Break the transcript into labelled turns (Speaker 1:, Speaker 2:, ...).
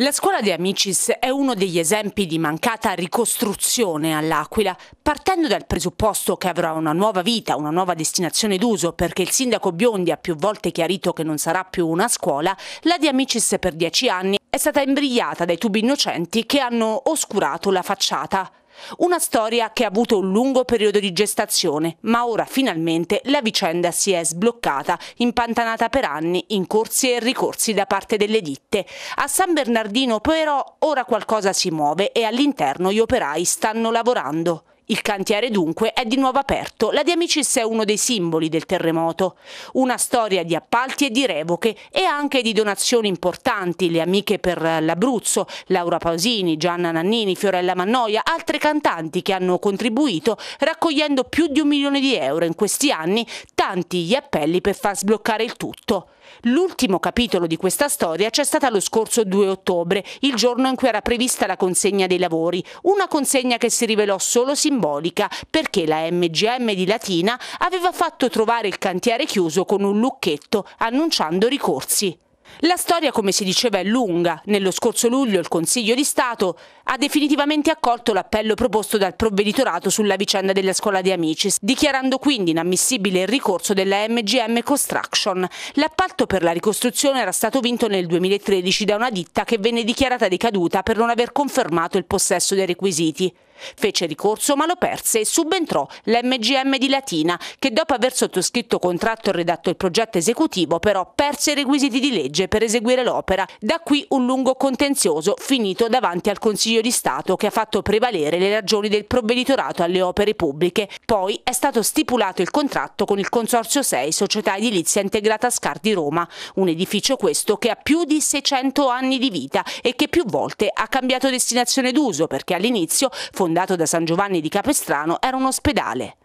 Speaker 1: La scuola di Amicis è uno degli esempi di mancata ricostruzione all'Aquila, partendo dal presupposto che avrà una nuova vita, una nuova destinazione d'uso, perché il sindaco Biondi ha più volte chiarito che non sarà più una scuola, la di Amicis per dieci anni è stata imbrigliata dai tubi innocenti che hanno oscurato la facciata. Una storia che ha avuto un lungo periodo di gestazione, ma ora finalmente la vicenda si è sbloccata, impantanata per anni in corsi e ricorsi da parte delle ditte. A San Bernardino però ora qualcosa si muove e all'interno gli operai stanno lavorando. Il cantiere dunque è di nuovo aperto, la di Amicis è uno dei simboli del terremoto. Una storia di appalti e di revoche e anche di donazioni importanti, le amiche per l'Abruzzo, Laura Pausini, Gianna Nannini, Fiorella Mannoia, altre cantanti che hanno contribuito raccogliendo più di un milione di euro in questi anni tanti gli appelli per far sbloccare il tutto. L'ultimo capitolo di questa storia c'è stata lo scorso 2 ottobre, il giorno in cui era prevista la consegna dei lavori, una consegna che si rivelò solo simbolica perché la MGM di Latina aveva fatto trovare il cantiere chiuso con un lucchetto annunciando ricorsi. La storia, come si diceva, è lunga. Nello scorso luglio il Consiglio di Stato ha definitivamente accolto l'appello proposto dal provveditorato sulla vicenda della scuola di Amicis, dichiarando quindi inammissibile il ricorso della MGM Construction. L'appalto per la ricostruzione era stato vinto nel 2013 da una ditta che venne dichiarata decaduta per non aver confermato il possesso dei requisiti. Fece ricorso ma lo perse e subentrò l'MGM di Latina che dopo aver sottoscritto contratto e redatto il progetto esecutivo però perse i requisiti di legge per eseguire l'opera. Da qui un lungo contenzioso finito davanti al Consiglio di Stato che ha fatto prevalere le ragioni del provveditorato alle opere pubbliche. Poi è stato stipulato il contratto con il Consorzio 6 Società Edilizia Integrata Scar di Roma, un edificio questo che ha più di 600 anni di vita e che più volte ha cambiato destinazione d'uso perché all'inizio fondava fondato da San Giovanni di Capestrano, era un ospedale.